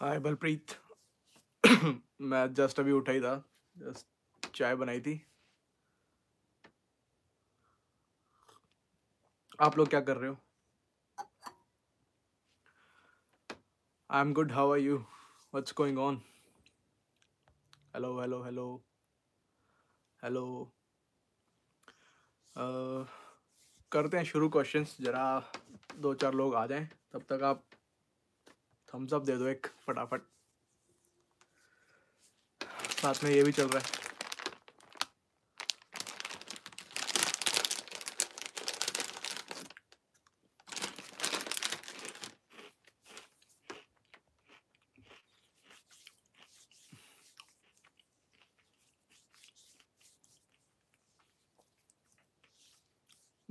हाय बलप्रीत मैं जस्ट अभी उठा ही था जस्ट चाय बनाई थी आप लोग क्या कर रहे हो I am good how are you what's going on hello hello hello hello करते हैं शुरू क्वेश्चंस जरा दो चार लोग आ जाएं तब तक आप थम्स अप दे दो एक फटाफट साथ में ये भी चल रहा है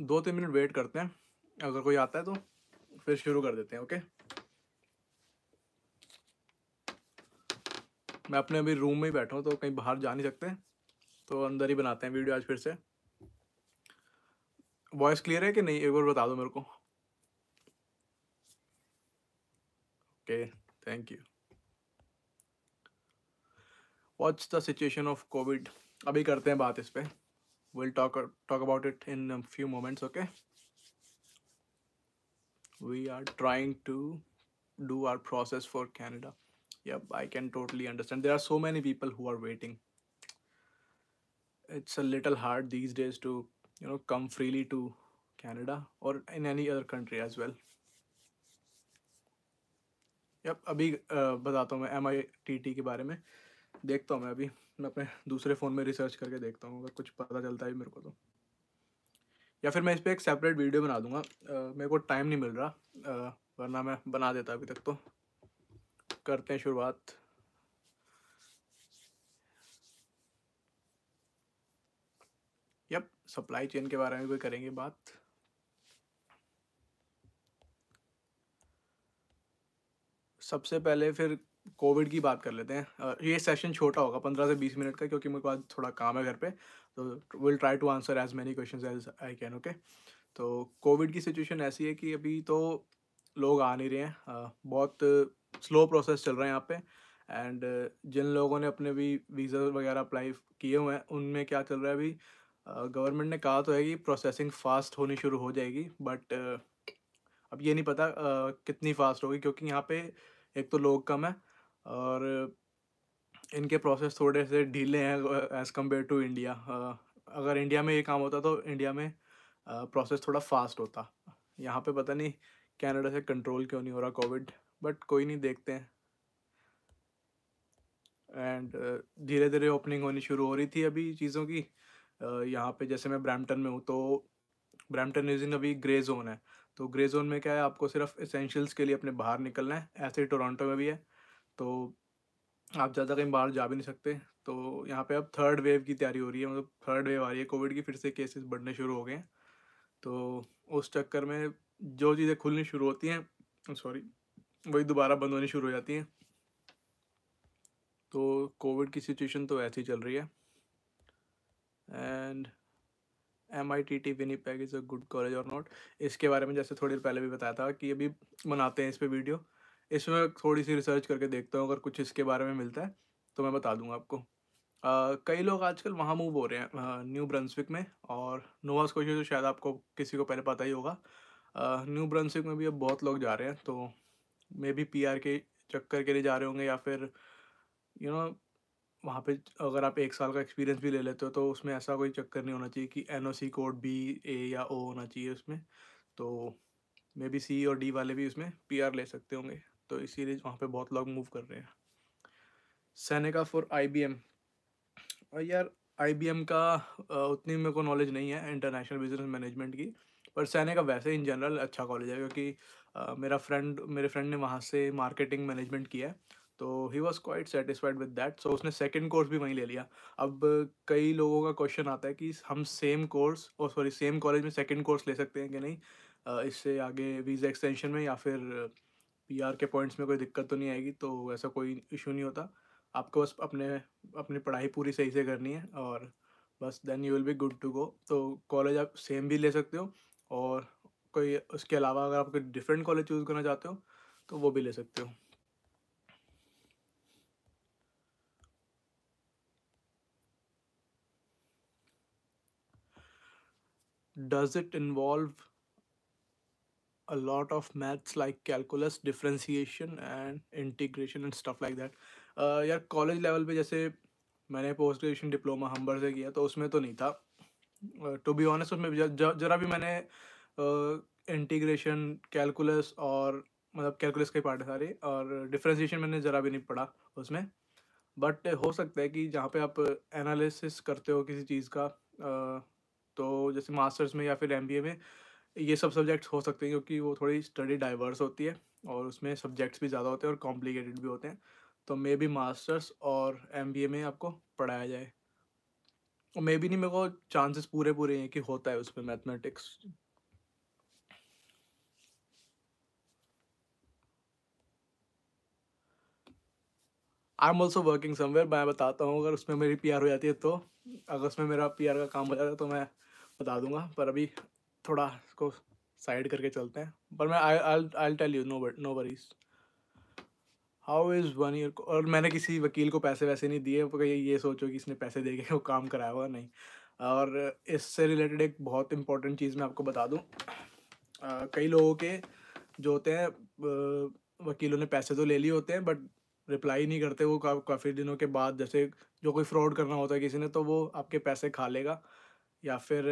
दो तीन मिनट वेट करते हैं अगर कोई आता है तो फिर शुरू कर देते हैं ओके मैं अपने अभी रूम में ही बैठा हूँ तो कहीं बाहर जा नहीं सकते तो अंदर ही बनाते हैं वीडियो आज फिर से वॉइस क्लियर है कि नहीं एक बार बता दो मेरे को okay thank you watch the situation of covid अभी करते हैं बात इस पर will talk talk about it in few moments okay we are trying to do our process for Canada yep i can totally understand there are so many people who are waiting it's a little hard these days to you know come freely to canada or in any other country as well yep abhi uh, batata hu main mitt ke bare mein dekhta hu main abhi मैं अभी मैं अपने दूसरे phone में research करके देखता हूँ अगर कुछ पता चलता है मेरे को तो या फिर मैं इस पर एक सेपरेट वीडियो बना दूंगा आ, मेरे को टाइम नहीं मिल रहा आ, वरना मैं बना देता अभी तक तो करते हैं शुरुआत यप सप्लाई चेन के बारे में भी करेंगे बात सबसे पहले फिर कोविड की बात कर लेते हैं ये सेशन छोटा होगा पंद्रह से बीस मिनट का क्योंकि मेरे पास थोड़ा काम है घर पे तो will try to answer as many question as I can okay तो कोविड की सिचुएशन ऐसी है कि अभी तो लोग आ नहीं रहे हैं बहुत स्लो प्रोसेस चल रहा है यहाँ पे एंड जिन लोगों ने अपने भी वीज़ा वगैरह अप्लाई किए हुए हैं उनमें क्या चल रहा है अभी गवर्नमेंट ने कहा तो है कि प्रोसेसिंग फ़ास्ट होनी शुरू हो जाएगी बट अब ये नहीं पता कितनी फ़ास्ट होगी क्योंकि यहाँ पे एक तो लोग कम है और इनके प्रोसेस थोड़े से ढीले हैं एज़ कम्पेयर टू इंडिया अगर इंडिया में ये काम होता तो इंडिया में प्रोसेस थोड़ा फास्ट होता यहाँ पे पता नहीं कनाडा से कंट्रोल क्यों नहीं हो रहा कोविड बट कोई नहीं देखते हैं एंड uh, धीरे धीरे ओपनिंग होनी शुरू हो रही थी अभी चीज़ों की uh, यहाँ पे जैसे मैं ब्रैम्पटन में हूँ तो ब्रैम्पटन रीजन अभी ग्रे जोन है तो ग्रे जोन में क्या है आपको सिर्फ इसेंशियल्स के लिए अपने बाहर निकलना है ऐसे ही टोरंटो में भी है तो आप ज़्यादा कहीं बाहर जा भी नहीं सकते तो यहाँ पे अब थर्ड वेव की तैयारी हो रही है मतलब थर्ड वेव आ रही है कोविड की फिर से केसेस बढ़ने शुरू हो गए हैं तो उस चक्कर में जो चीज़ें खुलनी शुरू होती हैं सॉरी वही दोबारा बंद होनी शुरू हो जाती हैं तो कोविड की सिचुएशन तो ऐसी चल रही है and M I T T पैग इज़ अ गुड कॉलेज और नॉट इसके बारे में जैसे थोड़ी देर पहले भी बताया था कि अभी बनाते हैं इस पर वीडियो इसमें थोड़ी सी रिसर्च करके देखता हूँ अगर कुछ इसके बारे में मिलता है तो मैं बता दूंगा आपको आ, कई लोग आजकल वहाँ मूव हो रहे हैं न्यू ब्रंसविक में और नोवा स्कोशिया तो शायद आपको किसी को पहले पता ही होगा न्यू ब्रंसविक में भी अब बहुत लोग जा रहे हैं तो मे बी पी के चक्कर के लिए जा रहे होंगे या फिर यू नो वहाँ पे अगर आप एक साल का एक्सपीरियंस भी ले लेते हो तो उसमें ऐसा कोई चक्कर नहीं होना चाहिए कि एन कोड बी ए या ओ होना चाहिए उसमें तो मे बी सी और डी वाले भी उसमें पी ले सकते होंगे तो इसीलिए वहाँ पे बहुत लोग मूव कर रहे हैं सैनिका फॉर आई बी एम यार आई बी एम का उतनी मेरे को नॉलेज नहीं है इंटरनेशनल बिजनेस मैनेजमेंट की पर सैनिका वैसे इन जनरल अच्छा कॉलेज है क्योंकि मेरा फ्रेंड मेरे फ्रेंड ने वहाँ से मार्केटिंग मैनेजमेंट किया है तो ही was quite satisfied with that so उसने सेकेंड कोर्स भी वहीं ले लिया अब कई लोगों का क्वेश्चन आता है कि हम सेम कोर्स और सॉरी सेम कॉलेज में सेकेंड कोर्स ले सकते हैं कि नहीं uh, इससे आगे वीज़ा एक्सटेंशन में या फिर पी के पॉइंट्स में कोई दिक्कत तो नहीं आएगी तो ऐसा कोई इशू नहीं होता आपको बस अपने अपनी पढ़ाई पूरी सही से करनी है और बस then you will be good to go तो कॉलेज आप सेम भी ले सकते हो और कोई उसके अलावा अगर आप कोई डिफरेंट कॉलेज चूज़ करना चाहते हो तो वो भी ले सकते हो does it involve a lot of maths like calculus differentiation and integration and stuff like that यार कॉलेज लेवल पे जैसे मैंने पोस्ट ग्रेजुएशन डिप्लोमा हम्बर से किया तो उसमें तो नहीं था टू बी ऑनेस्ट उसमें जरा भी मैंने इंटीग्रेशन कैलकुलस और मतलब कैलकुलस के पार्ट है सारे और डिफ्रेंसीशन मैंने ज़रा भी नहीं पढ़ा उसमें बट हो सकता है कि जहाँ पे आप एनालिसिस करते हो किसी चीज़ का तो जैसे मास्टर्स में या फिर एम में ये सब सब्जेक्ट्स हो सकते हैं क्योंकि वो थोड़ी स्टडी डाइवर्स होती है और उसमें सब्जेक्ट्स भी ज़्यादा होते हैं और कॉम्प्लिकेटेड भी होते हैं तो मे बी मास्टर्स और एम में आपको पढ़ाया जाए और मे बी नहीं मेरे को चांसेस पूरे पूरे हैं कि होता है उसमें mathematics I am also working somewhere मैं बताता हूँ अगर उसमें मेरी पी हो जाती है तो अगर उसमें मेरा पी का काम हो जाता है तो मैं बता दूंगा पर अभी थोड़ा इसको साइड करके चलते हैं पर मैं I I tell you no no worries how is one year और मैंने किसी वकील को पैसे वैसे नहीं दिए ये, ये सोचो कि इसने पैसे दे के वो काम कराया हुआ नहीं और इससे रिलेटेड एक बहुत इंपॉर्टेंट चीज़ मैं आपको बता दूँ कई लोगों के जो होते हैं वकीलों ने पैसे तो ले लिए होते हैं बट रिप्लाई नहीं करते वो का, काफ़ी दिनों के बाद जैसे जो कोई फ्रॉड करना होता है किसी ने तो वो आपके पैसे खा लेगा या फिर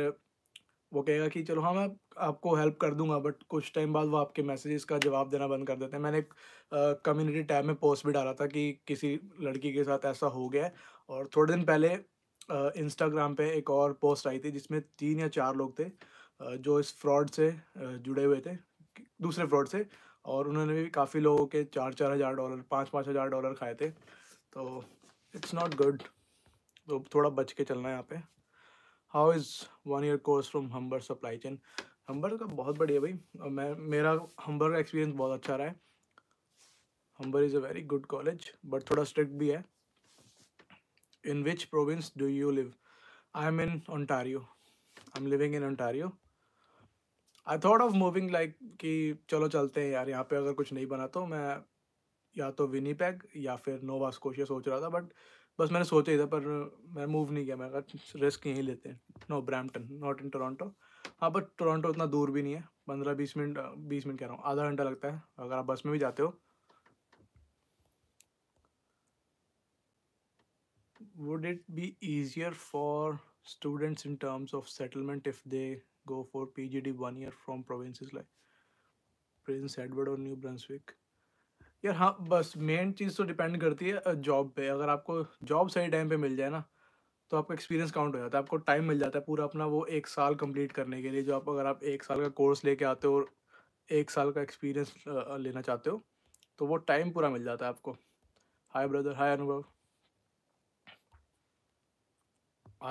वो कहेगा कि चलो हाँ मैं आपको हेल्प कर दूंगा बट कुछ टाइम बाद वो आपके मैसेजेस का जवाब देना बंद कर देते हैं मैंने एक कम्युनिटी टैब में पोस्ट भी डाला था कि किसी लड़की के साथ ऐसा हो गया और थोड़े दिन पहले इंस्टाग्राम पे एक और पोस्ट आई थी जिसमें तीन या चार लोग थे जो इस फ्रॉड से जुड़े हुए थे दूसरे फ्रॉड से और उन्होंने भी काफ़ी लोगों के चार चार हज़ार डॉलर पाँच पाँच हज़ार डॉलर खाए थे तो इट्स नॉट गुड तो थोड़ा बच के चलना है यहाँ पे how is one year course from Humber supply chain Humber का बहुत बढ़िया भाई मैं मेरा हम्बर का एक्सपीरियंस बहुत अच्छा रहा है Humber is a very good college but थोड़ा स्ट्रिक्ट भी है in which province do you live I am in Ontario I am living in Ontario I thought of moving like कि चलो चलते हैं यार यहाँ पे अगर कुछ नहीं बना तो मैं या तो विनीपैग या फिर नोवा स्कोशिया सोच रहा था बट बस मैंने सोचा ही था पर मैं मूव नहीं किया मैं रिस्क यहीं लेते हैं no Brampton not in Toronto हाँ बट टोरंटो उतना दूर भी नहीं है पंद्रह बीस मिनट बीस मिनट कह रहा हूँ आधा घंटा लगता है अगर आप बस में भी जाते हो would it be easier for students in terms of settlement if they go for PGD one year from provinces like Prince Edward और न्यू ब्रंसविक यार हाँ बस मेन चीज़ तो डिपेंड करती है जॉब पे अगर आपको जॉब सही टाइम पे मिल जाए ना तो आपका एक्सपीरियंस काउंट हो जाता है आपको टाइम मिल जाता है पूरा अपना वो एक साल कंप्लीट करने के लिए जो आप अगर आप एक साल का कोर्स लेके आते हो और एक साल का एक्सपीरियंस लेना चाहते हो तो वो टाइम पूरा मिल जाता है आपको हाय ब्रदर हाय अनुभव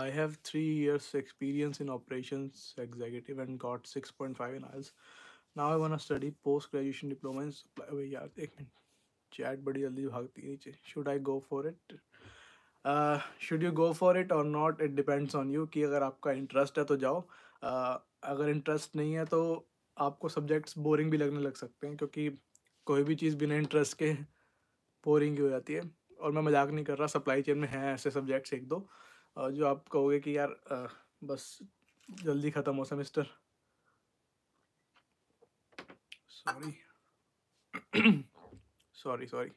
I have three years experience in operations executive and got 6.5 in IELTS. Now I want to study post graduation diploma in supply. अबे यार एक मिनट चैट बड़ी जल्दी भागती नीचे I go for it? Uh, should you go for it or not? It depends on you. कि अगर आपका interest है तो जाओ uh, अगर interest नहीं है तो आपको subjects boring भी लगने लग सकते हैं क्योंकि कोई भी चीज़ बिना interest के boring ही हो जाती है और मैं मजाक नहीं कर रहा Supply chain में हैं ऐसे subjects एक दो जो आप कहोगे कि यार बस जल्दी ख़त्म हो semester sorry sorry sorry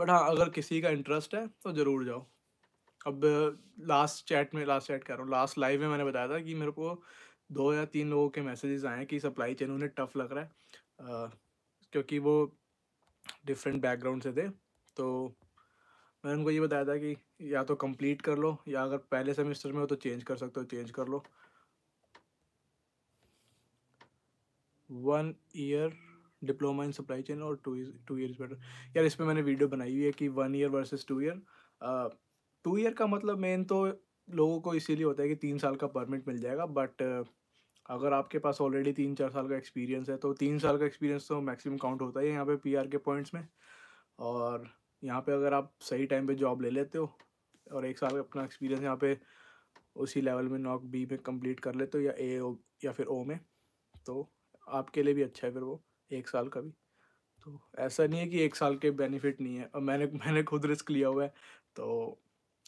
but हाँ अगर किसी का इंटरेस्ट है तो ज़रूर जाओ अब लास्ट चैट में लास्ट चैट कह रहा हूँ लास्ट लाइव में मैंने बताया था कि मेरे को दो या तीन लोगों के मैसेजेस आए हैं कि सप्लाई चेन उन्हें टफ लग रहा है आ, क्योंकि वो डिफरेंट बैकग्राउंड से थे तो मैंने उनको ये बताया था कि या तो कंप्लीट कर लो या अगर पहले सेमेस्टर में हो तो चेंज कर सकते हो चेंज कर लो one year diploma in supply chain और टू टू ईयर बेटर यार इस पर मैंने वीडियो बनाई हुई है कि one year versus two year two year का मतलब मेन तो लोगों को इसीलिए होता है कि तीन साल का परमिट मिल जाएगा बट अगर आपके पास ऑलरेडी तीन चार साल का एक्सपीरियंस है तो तीन साल का एक्सपीरियंस तो मैक्सिमम काउंट होता है यहाँ पे पी के पॉइंट्स में और यहाँ पे अगर आप सही टाइम पे जॉब ले लेते हो और एक साल अपना एक्सपीरियंस यहाँ पे उसी लेवल में नॉक बी में कंप्लीट कर लेते हो या ए ओ या फिर ओ में तो आपके लिए भी अच्छा है फिर वो एक साल का भी तो ऐसा नहीं है कि एक साल के बेनिफिट नहीं है और मैंने मैंने खुद रिस्क लिया हुआ है तो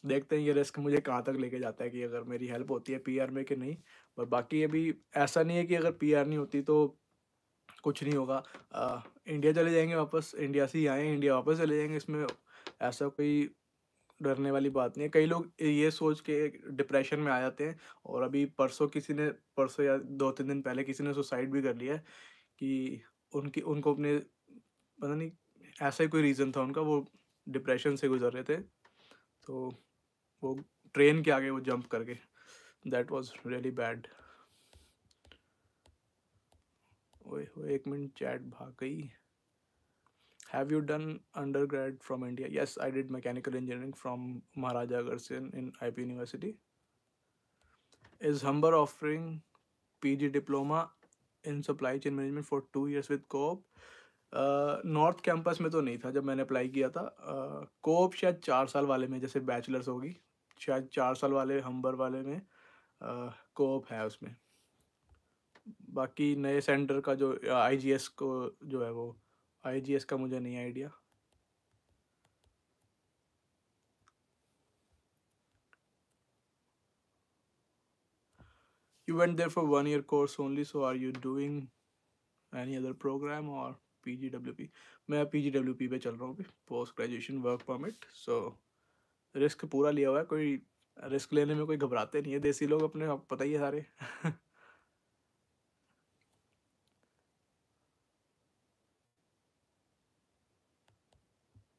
देखते हैं ये रिस्क मुझे कहाँ तक लेके जाता है कि अगर मेरी हेल्प होती है पीआर में कि नहीं पर बाकी अभी ऐसा नहीं है कि अगर पीआर नहीं होती तो कुछ नहीं होगा आ, इंडिया चले जाएंगे वापस इंडिया से ही आए इंडिया वापस चले जाएंगे इसमें ऐसा कोई डरने वाली बात नहीं है कई लोग ये सोच के डिप्रेशन में आ जाते हैं और अभी परसों किसी ने परसों या दो तीन दिन पहले किसी ने सुसाइड भी कर लिया है कि उनकी उनको अपने पता नहीं ऐसा ही कोई रीज़न था उनका वो डिप्रेशन से गुजर रहे थे तो वो ट्रेन के आगे वो जंप करके दैट वॉज रियली बैड ओए एक मिनट चैट भाग गई have you done undergrad from India yes I did mechanical engineering from Maharaja Agrasen in I P university is Humber offering P G diploma in supply chain management for two years with co-op north campus में तो नहीं था जब मैंने apply किया था कोप uh, शायद चार साल वाले में जैसे बैचलर्स होगी शायद चार साल वाले हम्बर वाले में कोप uh, है उसमें बाकी नए सेंटर का जो आईजीएस को जो है वो आईजीएस का मुझे नहीं idea you went for one year course only so are you doing any other program और पी जी डब्ल्यू पी मैं पी जी डब्ल्यू पी पे चल रहा हूँ अभी post graduation work permit so risk पूरा लिया हुआ है कोई रिस्क लेने में कोई घबराते नहीं है देसी लोग अपने आप पता ही है सारे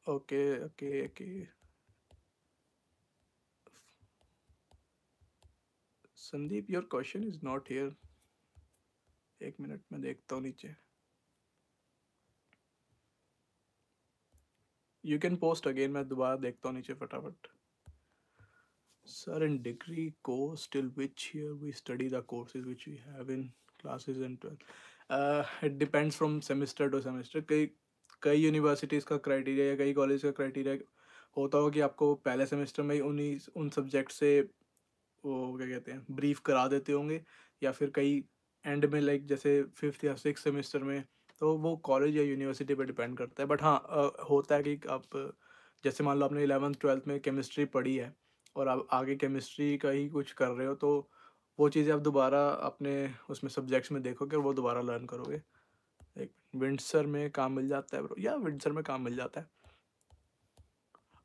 okay okay okay Sandeep your question is not here एक मिनट में देखता हूँ नीचे यू कैन पोस्ट अगेन मैं दोबारा देखता हूँ नीचे फटाफट sir in degree course till which here we study the courses which we have in classes and twelfth it depends from semester to semester कई कई यूनिवर्सिटीज़ का क्राइटेरिया या कई कॉलेज का क्राइटेरिया होता हो कि आपको पहले सेमेस्टर में ही उन्हीं उन सब्जेक्ट से वो क्या कहते हैं ब्रीफ करा देते होंगे या फिर कई एंड में लाइक जैसे फिफ्थ या सिक्स सेमेस्टर में तो वो कॉलेज या यूनिवर्सिटी पर डिपेंड करता है बट हाँ होता है कि आप जैसे मान लो आपने इलेवंथ ट्वेल्थ में केमिस्ट्री पढ़ी है और आप आगे केमिस्ट्री का ही कुछ कर रहे हो तो वो चीज़ें आप दोबारा अपने उसमें सब्जेक्ट्स में देखोगे और वो दोबारा लर्न करोगे एक विंडसर में काम मिल जाता है ब्रो या विंडसर में काम मिल जाता है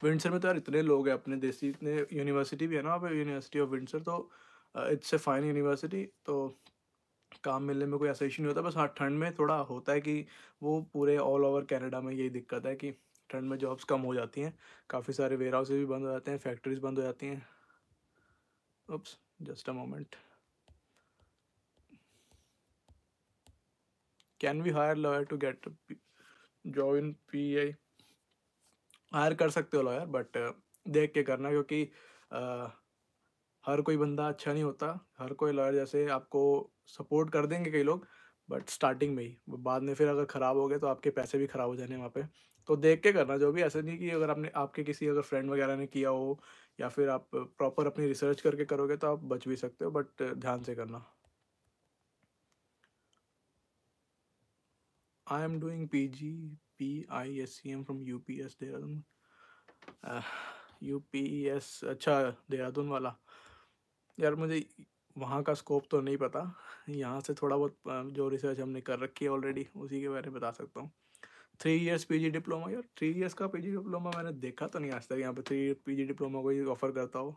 विंडसर में तो यार इतने लोग हैं अपने देसी इतने यूनिवर्सिटी भी है ना वहाँ यूनिवर्सिटी ऑफ विंडसर तो इट्स ए फाइन यूनिवर्सिटी तो काम मिलने में कोई ऐसा इशू नहीं होता बस हाँ ठंड में थोड़ा होता है कि वो पूरे ऑल ओवर कैनेडा में यही दिक्कत है कि ठंड में जॉब्स कम हो जाती हैं काफ़ी सारे वेयर हाउसेज भी बंद हो जाते हैं फैक्ट्रीज बंद हो जाती हैं just a moment can we hire lawyer to get job in P I hire कर सकते हो लॉयर बट uh, देख के करना क्योंकि uh, हर कोई बंदा अच्छा नहीं होता हर कोई लॉयर जैसे आपको सपोर्ट कर देंगे कई लोग बट स्टार्टिंग में ही बाद में फिर अगर ख़राब हो गए तो आपके पैसे भी ख़राब हो जाने वहाँ पे तो देख के करना जो भी ऐसा नहीं कि अगर आपने आपके किसी अगर फ्रेंड वगैरह ने किया हो या फिर आप प्रॉपर अपनी रिसर्च करके करोगे तो आप बच भी सकते हो बट uh, ध्यान से करना I I am P P G S C M from U P S Dehradun U P S अच्छा देहरादून वाला यार मुझे वहाँ का स्कोप तो नहीं पता यहाँ से थोड़ा बहुत जो रिसर्च हमने कर रखी है ऑलरेडी उसी के बारे में बता सकता हूँ three years P G diploma यार थ्री ईयर्स का पी जी डिप्लोमा मैंने देखा तो नहीं आज तक यहाँ पे थ्री पी जी डिप्लोमा कोई ऑफर करता हो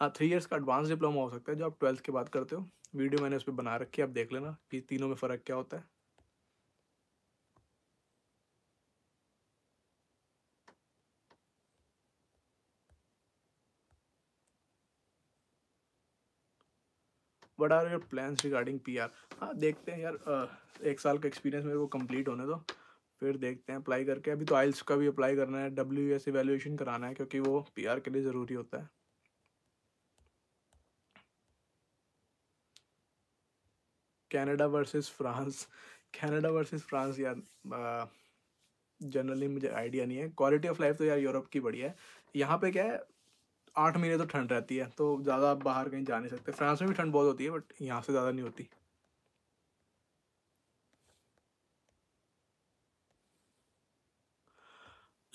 हाँ थ्री ईयर्स का एडवांस डिप्लोमा हो सकता है जो आप ट्वेल्थ की बात करते हो वीडियो मैंने उस पर बना रखी है आप देख लेना कि तीनों में फ़र्क क्या होता है what are your plans regarding P R हाँ देखते हैं यार एक साल का एक्सपीरियंस मेरे को कंप्लीट होने दो फिर देखते हैं अप्लाई करके अभी तो आइल्स का भी अप्लाई करना है डब्ल्यू एस एवेल्यूशन कराना है क्योंकि वो पी आर के लिए ज़रूरी होता है Canada versus France Canada versus France यार जनरली मुझे आइडिया नहीं है क्वालिटी ऑफ लाइफ तो यार यूरोप की बढ़िया है यहाँ पे क्या है आठ महीने तो ठंड रहती है तो ज़्यादा आप बाहर कहीं जा नहीं सकते फ्रांस में भी ठंड बहुत होती है बट यहाँ से ज़्यादा नहीं होती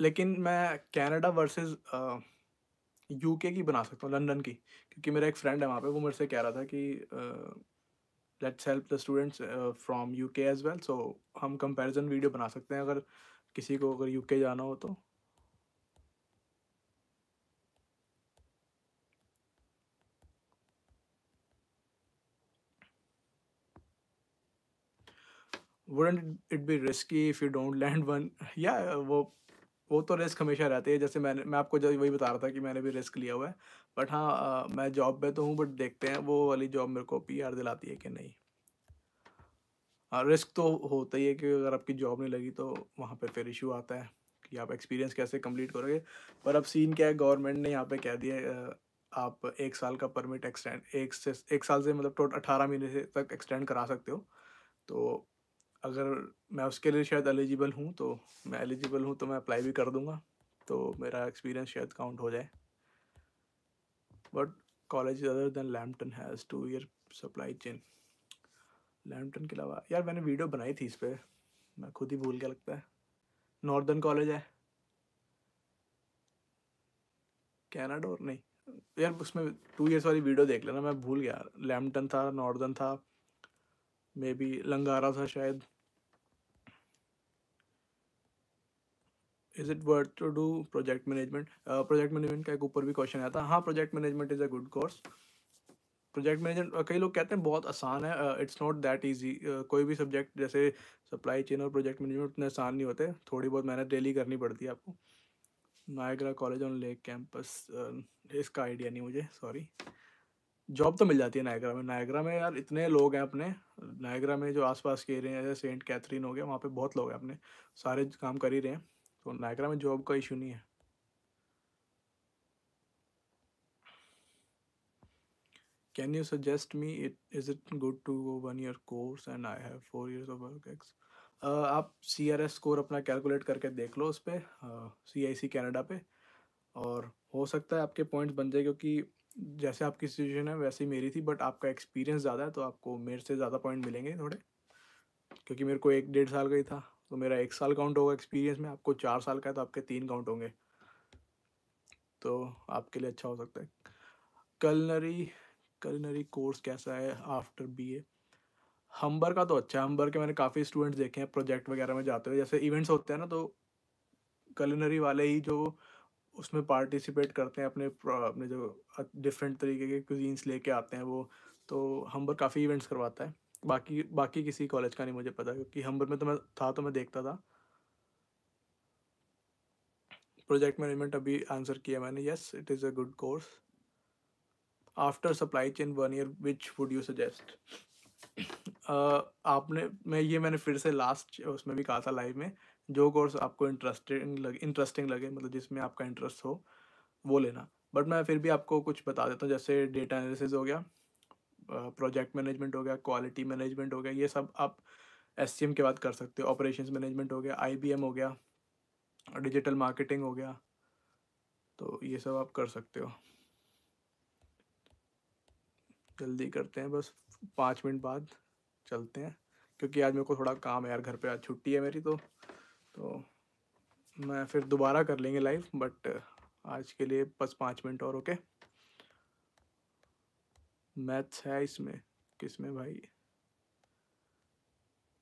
लेकिन मैं कनाडा वर्सेस यूके की बना सकता हूँ लंदन की क्योंकि मेरा एक फ्रेंड है वहाँ पे वो मेरे से कह रहा था कि let's help the students from UK as well so हम कंपैरिजन वीडियो बना सकते हैं अगर किसी को अगर यूके जाना हो तो wouldn't it be risky if you don't land one या वो वो तो रिस्क हमेशा रहती है जैसे मैंने मैं आपको वही बता रहा था कि मैंने भी रिस्क लिया हुआ है बट हाँ मैं जॉब पे तो हूँ बट देखते हैं वो वाली जॉब मेरे को पी दिलाती है कि नहीं हाँ रिस्क तो होता ही है कि अगर आपकी जॉब नहीं लगी तो वहाँ पे फिर इशू आता है कि आप एक्सपीरियंस कैसे कंप्लीट करोगे पर अब सीन क्या है गवर्नमेंट ने यहाँ पे कह दिया आप एक साल का परमिट एक्सटेंड एक से एक साल से मतलब टोटल अठारह महीने से तक एक्सटेंड करा सकते हो तो अगर मैं उसके लिए शायद एलिजिबल हूँ तो मैं एलिजिबल हूँ तो मैं अप्लाई भी कर दूँगा तो मेरा एक्सपीरियंस शायद काउंट हो जाए but college other than Lambton has two year supply chain Lambton के अलावा यार मैंने वीडियो बनाई थी इस पर मैं खुद ही भूल गया लगता है नॉर्दर्न कॉलेज है कैनाडा और नहीं यार उसमें टू ईयर्स वाली वीडियो देख लेना मैं भूल गया लैम्पटन था नॉर्दर्न था मे बी लंगारा था शायद is it worth to do project management project management का एक ऊपर भी क्वेश्चन आया था हाँ project management is a good course project management कई लोग कहते हैं बहुत आसान है इट्स नॉट दैट इजी कोई भी सब्जेक्ट जैसे सप्लाई चेन और प्रोजेक्ट मैनेजमेंट उतने आसान नहीं होते थोड़ी बहुत मेहनत डेली करनी पड़ती है आपको Niagara college on lake campus इसका आइडिया नहीं मुझे सॉरी जॉब तो मिल जाती है नायगरा में नायगरा में यार इतने लोग हैं अपने नायगरा में जो आसपास के एरिए हैं जैसे सेंट कैथरीन हो गया वहाँ पे बहुत लोग हैं अपने सारे काम कर ही रहे हैं तो नायग्रा में जॉब का इशू नहीं है can you suggest me it is it good to go one year course and I have four years of work ex आप सी आर एस स्कोर अपना कैलकुलेट करके देख लो उस पर सी आई सी कैनेडा पे और हो सकता है आपके पॉइंट्स बन जाए क्योंकि जैसे आपकी सिचुएशन है वैसे ही मेरी थी बट आपका एक्सपीरियंस ज़्यादा है तो आपको मेरे से ज़्यादा पॉइंट मिलेंगे थोड़े क्योंकि मेरे को एक डेढ़ साल का ही था तो मेरा एक साल काउंट होगा एक्सपीरियंस में आपको चार साल का है तो आपके तीन काउंट होंगे तो आपके लिए अच्छा हो सकता है कलनरी कलनरी कोर्स कैसा है आफ्टर बीए हम्बर का तो अच्छा है हम्बर के मैंने काफ़ी स्टूडेंट्स देखे हैं प्रोजेक्ट वगैरह में जाते हुए जैसे इवेंट्स होते हैं ना तो कलनरी वाले ही जो उसमें पार्टिसिपेट करते हैं अपने अपने जो डिफरेंट तरीके के क्वीन्स लेके आते हैं वो तो हम्बर काफ़ी इवेंट्स करवाता है बाकी बाकी किसी कॉलेज का नहीं मुझे पता क्योंकि हम्बर में तो मैं था तो मैं देखता था प्रोजेक्ट मैनेजमेंट अभी आंसर किया मैंने yes it is a good course after supply chain one year which would you suggest आपने मैं ये मैंने फिर से लास्ट उसमें भी कहा था लाइव में जो कोर्स आपको इंटरेस्टिंग लगे इंटरेस्टिंग लगे मतलब जिसमें आपका इंटरेस्ट हो वो लेना बट मैं फिर भी आपको कुछ बता देता हूँ जैसे डेटा एनालिसिस हो गया प्रोजेक्ट मैनेजमेंट हो गया क्वालिटी मैनेजमेंट हो गया ये सब आप एस सी एम के बाद कर सकते हो ऑपरेशन मैनेजमेंट हो गया आई बी एम हो गया डिजिटल मार्केटिंग हो गया तो ये सब आप कर सकते हो जल्दी करते हैं बस पाँच मिनट बाद चलते हैं क्योंकि आज मेरे को थोड़ा काम है यार घर पे आज छुट्टी है मेरी तो तो मैं फिर दोबारा कर लेंगे लाइव बट आज के लिए बस पाँच मिनट और ओके okay? मैथ्स है इसमें किस में भाई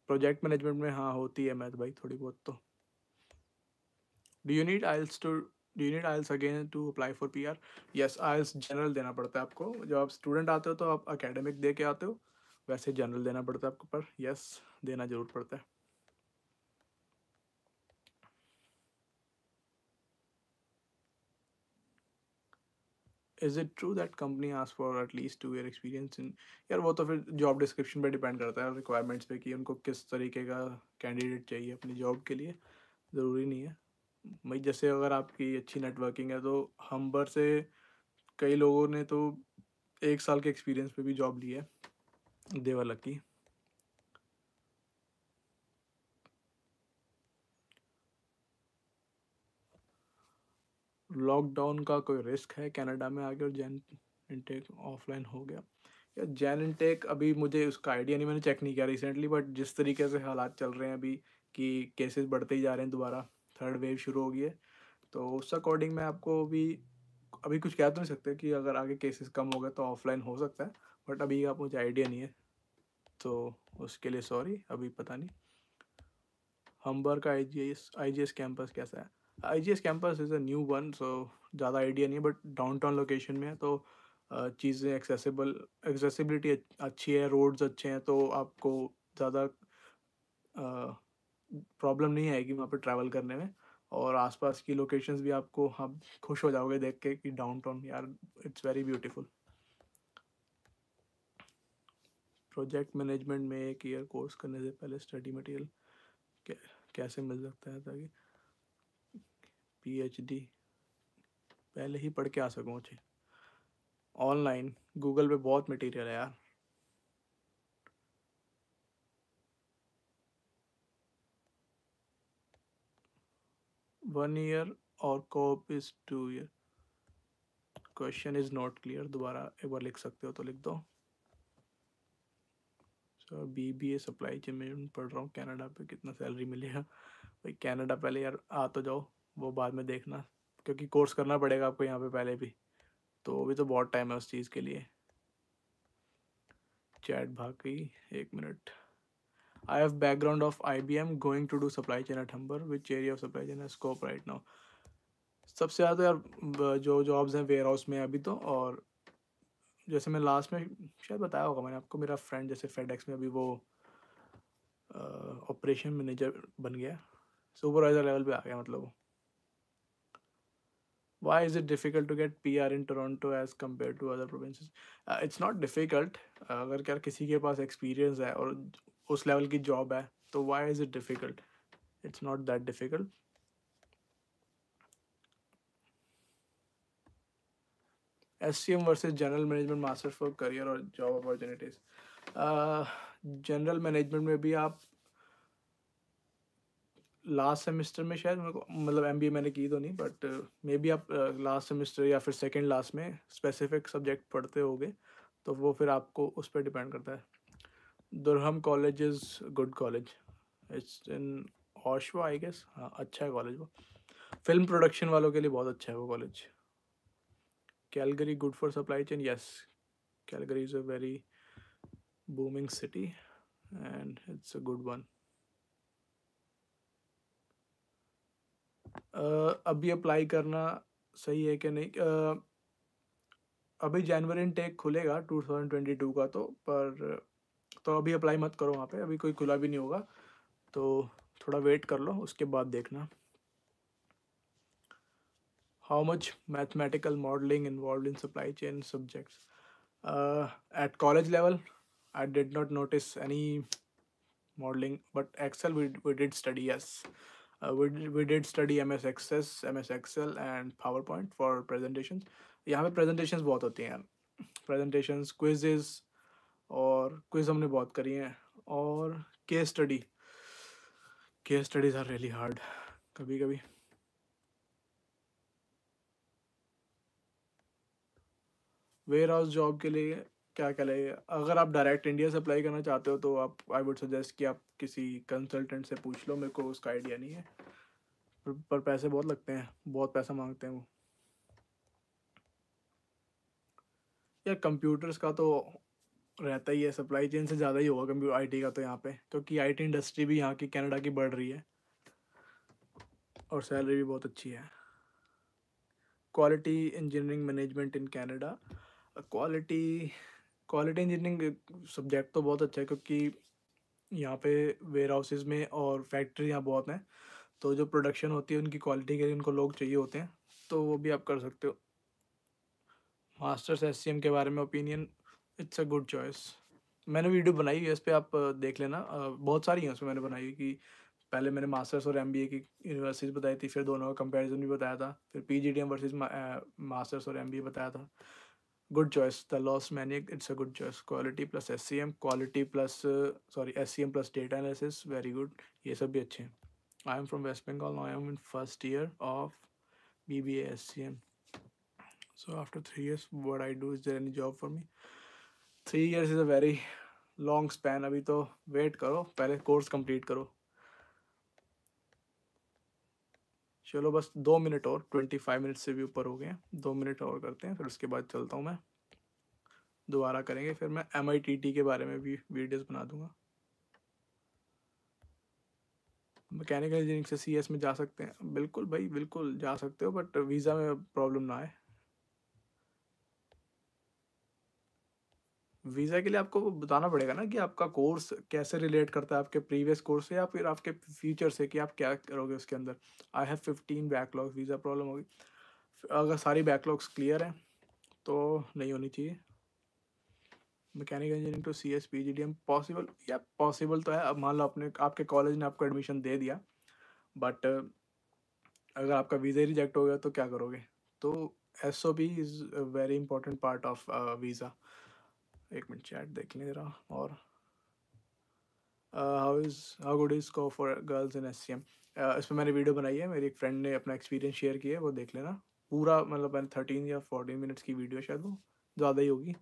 प्रोजेक्ट मैनेजमेंट में हाँ होती है मैथ भाई थोड़ी बहुत तो do you need IELTS to do you need IELTS again to apply for P R yes IELTS general देना पड़ता है आपको जब आप स्टूडेंट आते हो तो आप अकेडमिक दे के आते हो वैसे जनरल देना पड़ता है आपको पर यस देना जरूर पड़ता है is it true that company आज for at least two year experience in यार वो तो फिर जॉब डिस्क्रिप्शन पे डिपेंड करता है रिक्वायरमेंट्स पे कि उनको किस तरीके का कैंडिडेट चाहिए अपनी जॉब के लिए ज़रूरी नहीं है भाई जैसे अगर आपकी अच्छी नेटवर्किंग है तो हम्बर से कई लोगों ने तो एक साल के एक्सपीरियंस पे भी जॉब ली है देवा लकी लॉकडाउन का कोई रिस्क है कनाडा में आके और जैन इनटेक ऑफलाइन हो गया या जैन इनटेक अभी मुझे उसका आइडिया नहीं मैंने चेक नहीं किया रिसेंटली बट जिस तरीके से हालात चल रहे हैं अभी कि केसेस बढ़ते ही जा रहे हैं दोबारा थर्ड वेव शुरू हो गई है तो उस अकॉर्डिंग मैं आपको अभी अभी कुछ कह तो नहीं सकते कि अगर आगे केसेस कम हो गए तो ऑफलाइन हो सकता है बट अभी आप मुझे आइडिया नहीं है तो उसके लिए सॉरी अभी पता नहीं हम्बर का I G S I G S campus कैसा है I G S campus is a new one so ज़्यादा आइडिया नहीं है बट डाउन टाउन लोकेशन में है तो चीज़ें एक्सेसिबल एक्सेसिबिलिटी अच्छी है रोड्स अच्छे हैं तो आपको ज़्यादा प्रॉब्लम नहीं आएगी वहाँ पर ट्रैवल करने में और आसपास की लोकेशंस भी आपको हम हाँ, खुश हो जाओगे देख के कि डाउन टाउन यार it's very beautiful project management में एक ईयर कोर्स करने से पहले स्टडी मटेरियल कैसे मिल सकता है ताकि पीएचडी पहले ही पढ़ के आ सकूँ अच्छे ऑनलाइन गूगल पे बहुत मटेरियल है यार वन ईयर और co-op is two year question is not clear दोबारा एक बार लिख सकते हो तो लिख दो sir B B A supply chain में पढ़ रहा हूँ कनाडा पे कितना सैलरी मिलेगा भाई कनाडा पहले यार आ तो जाओ वो बाद में देखना क्योंकि कोर्स करना पड़ेगा आपको यहाँ पे पहले भी तो अभी तो बहुत टाइम है उस चीज़ के लिए चैट गई एक minute I have background of I B M going to do supply chain at Humber which area of supply chain scope right now सबसे ज़्यादा तो यार जो जॉब्स हैं वेयर हाउस में अभी तो और जैसे मैं लास्ट में शायद बताया होगा मैंने आपको मेरा फ्रेंड जैसे फेडेक्स में अभी वो ऑपरेशन मैनेजर बन गया सुपरवाइज़र लेवल पे आ गया मतलब वो why is it difficult to get PR in Toronto as compared to other provinces? Uh, it's not difficult. Uh, अगर क्या किसी के पास experience है और उस level की job है तो why is it difficult? It's not that difficult. SCM versus General Management Masters for Career और Job Opportunities. जनरल मैनेजमेंट में भी आप लास्ट सेमेस्टर में शायद मतलब एम मैंने की तो नहीं बट मे बी आप लास्ट uh, सेमेस्टर या फिर सेकेंड लास्ट में स्पेसिफिक सब्जेक्ट पढ़ते हो तो वो फिर आपको उस पर डिपेंड करता है Durham college is good college it's in Oshawa I guess हाँ अच्छा है कॉलेज वो फिल्म प्रोडक्शन वालों के लिए बहुत अच्छा है वो college Calgary good for supply chain yes Calgary is a very booming city and it's a good one अभी अप्लाई करना सही है कि नहीं uh, अभी जनवरी इनटेक खुलेगा 2022 का तो पर तो अभी अप्लाई मत करो वहाँ पे अभी कोई खुला भी नहीं होगा तो थोड़ा वेट कर लो उसके बाद देखना how much mathematical modelling involve in supply chain subjects at college level I did not notice any modelling but Excel we did study yes uh, we, we did study MS Access, MS Excel and PowerPoint for presentations. यहाँ पे presentations बहुत होती हैं presentations, quizzes और quiz हमने बहुत करी हैं और case study. Case studies are really hard कभी कभी वेयर हाउस जॉब के लिए क्या कहलाए अगर आप डायरेक्ट इंडिया से अप्लाई करना चाहते हो तो आप आई वुड सजेस्ट कि आप किसी कंसल्टेंट से पूछ लो मेरे को उसका आइडिया नहीं है पर, पर पैसे बहुत लगते हैं बहुत पैसा मांगते हैं वो यार कंप्यूटर्स का तो रहता ही है सप्लाई चेन से ज़्यादा ही होगा कंप्यूटर आईटी का तो यहाँ पे क्योंकि आईटी इंडस्ट्री भी यहाँ की कनाडा की बढ़ रही है और सैलरी भी बहुत अच्छी है quality engineering management in Canada quality quality engineering subject तो बहुत अच्छा है क्योंकि यहाँ पे वेयर हाउसेज में और फैक्ट्री यहाँ बहुत हैं तो जो प्रोडक्शन होती है उनकी क्वालिटी के लिए उनको लोग चाहिए होते हैं तो वो भी आप कर सकते हो मास्टर्स एस के बारे में opinion it's a good choice मैंने वीडियो बनाई हुई है इस पर आप देख लेना बहुत सारी हैं उसमें मैंने बनाई हुई कि पहले मैंने मास्टर्स और एमबीए की यूनिवर्सिटीज़ बताई थी फिर दोनों का कंपैरिजन भी बताया था फिर पीजीडीएम वर्सेस मास्टर्स और एमबीए बताया था good choice the loss maniac it's a good choice quality plus scm quality plus sorry S C M plus data analysis very good ये सब भी अच्छे हैं I am from West Bengal I am in first year of B B S C M so after three years what i do is there any job for me three years is a very long span अभी तो wait करो पहले course complete करो चलो बस दो minute और twenty five minute से भी ऊपर हो गए हैं दो मिनट और करते हैं फिर उसके बाद चलता हूँ मैं दोबारा करेंगे फिर मैं एम के बारे में भी वीडियोज़ बना दूँगा मैकेनिकल इंजीनियरिंग से सी में जा सकते हैं बिल्कुल भाई बिल्कुल जा सकते हो बट वीज़ा में प्रॉब्लम ना आए वीज़ा के लिए आपको बताना पड़ेगा ना कि आपका कोर्स कैसे रिलेट करता है आपके प्रीवियस कोर्स से या फिर आपके फ्यूचर से कि आप क्या करोगे उसके अंदर I have fifteen backlog visa problem होगी अगर सारी बैकलॉग्स क्लियर हैं तो नहीं होनी चाहिए mechanical engineering to C S P G D M possible या पॉसिबल तो है अब मान लो आपने आपके कॉलेज ने आपको एडमिशन दे दिया बट अगर आपका वीज़ा रिजेक्ट हो गया तो क्या करोगे तो S O P is very important part of visa एक मिनट चैट देख लें ज़रा और how is how good is को for girls in S C M इस पर मैंने वीडियो बनाई है मेरी एक फ्रेंड ने अपना एक्सपीरियंस शेयर किया है वो देख लेना पूरा मतलब मैंने थर्टीन या फोर्टीन मिनट्स की वीडियो शायद वो ज़्यादा ही होगी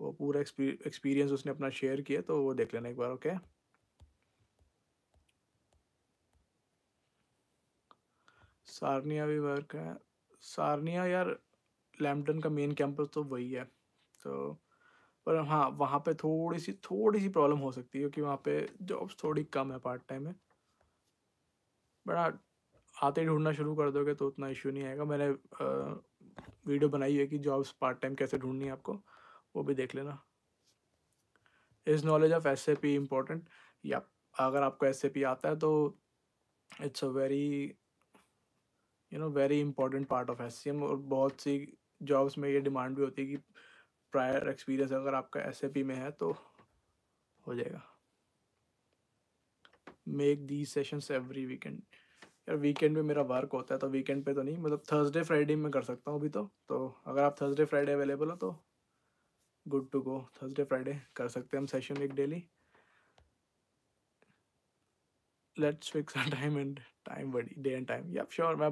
वो पूरा एक्सपीरियंस उसने अपना शेयर किया तो वो देख लेना एक बार ओके सारनिया भी वर्क है सारनिया यार लैमटन का मेन कैंपस तो वही है तो पर हाँ वहाँ पे थोड़ी सी थोड़ी सी प्रॉब्लम हो सकती है क्योंकि वहाँ पे जॉब्स थोड़ी कम है पार्ट टाइम में बट हाँ आते ही ढूंढना शुरू कर दोगे तो उतना इशू नहीं आएगा मैंने आ, वीडियो बनाई है कि जॉब्स पार्ट टाइम कैसे ढूंढनी है आपको वो भी देख लेना is knowledge of S A P important या अगर आपको एस ए पी आता है तो it's a very you know very important part of S C M और बहुत सी जॉब्स में ये डिमांड भी होती है कि प्रायर एक्सपीरियंस अगर आपका एस में है तो हो जाएगा make the sessions every weekend यार वीकेंड में मेरा वर्क होता है तो वीकेंड पे तो नहीं मतलब थर्सडे फ्राइडे में कर सकता हूँ अभी तो तो अगर आप थर्सडे फ्राइडे अवेलेबल हो तो good to go Thursday Friday कर सकते हैं हम सेशन एक daily let's fix our time and time बड़ी डे एंड टाइम या श्योर मैं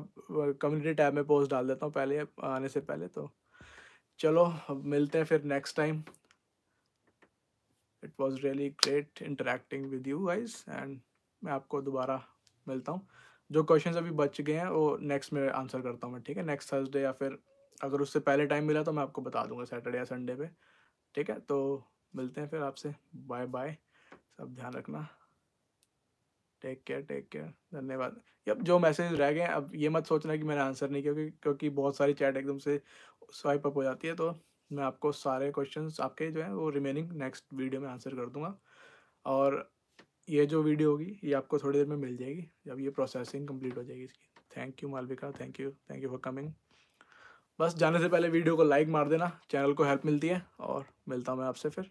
कम्युनिटी टैब में पोस्ट डाल देता हूँ पहले आने से पहले तो चलो अब मिलते हैं फिर next time it was really great interacting with you guys and मैं आपको दोबारा मिलता हूँ जो क्वेश्चन अभी बच गए हैं वो नेक्स्ट में आंसर करता हूँ मैं ठीक है नेक्स्ट थर्सडे या फिर अगर उससे पहले टाइम मिला तो मैं आपको बता दूंगा सैटरडे या संडे पे ठीक है तो मिलते हैं फिर आपसे बाय बाय सब ध्यान रखना टेक केयर टेक केयर धन्यवाद अब जो मैसेज रह गए अब ये मत सोचना कि मैंने आंसर नहीं किया क्योंकि क्योंकि बहुत सारी चैट एकदम से स्वाइप अप हो जाती है तो मैं आपको सारे क्वेश्चन आपके जो है वो रिमेनिंग नेक्स्ट वीडियो में आंसर कर दूँगा और ये जो वीडियो होगी ये आपको थोड़ी देर में मिल जाएगी जब ये प्रोसेसिंग कंप्लीट हो जाएगी इसकी thank you Malvika thank you thank you for coming बस जाने से पहले वीडियो को लाइक मार देना चैनल को हेल्प मिलती है और मिलता हूँ मैं आपसे फिर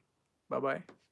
बाय बाय